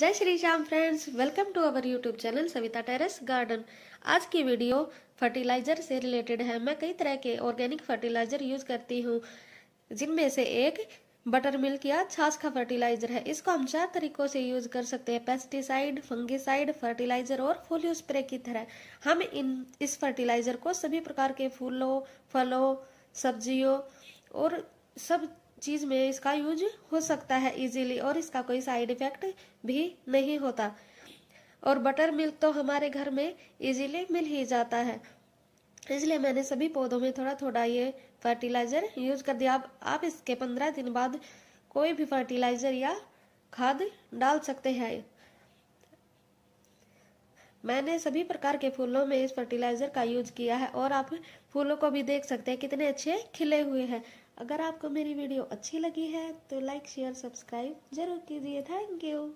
जय Shri Shyam friends welcome to our YouTube channel Savita terrace garden आज की वीडियो फर्टिलाइजर से रिलेटेड है मैं कई तरह के ऑर्गेनिक फर्टिलाइजर यूज करती हूँ जिनमें से एक बटर मिल्क या छाछ का फर्टिलाइजर है इसको हम चार तरीकों से यूज कर सकते हैं पेस्टिसाइड फंगिसाइड फर्टिलाइजर और फोलियो स्प्रे की तरह हम इन इस फर्टिलाइजर को सभी प्रकार के फूलों फलों सब्जियों और सब चीज़ में इसका यूज हो सकता है इजीली और इसका कोई साइड इफेक्ट भी नहीं होता और बटर मिल्क तो हमारे घर में इजीली मिल ही जाता है इसलिए मैंने सभी पौधों में थोड़ा थोड़ा ये फर्टिलाइज़र यूज कर दिया आप, आप इसके पंद्रह दिन बाद कोई भी फर्टिलाइज़र या खाद डाल सकते हैं मैंने सभी प्रकार के फूलों में इस फर्टिलाइज़र का यूज किया है और आप फूलों को भी देख सकते हैं कितने अच्छे खिले हुए हैं अगर आपको मेरी वीडियो अच्छी लगी है तो लाइक शेयर सब्सक्राइब जरूर कीजिए थैंक यू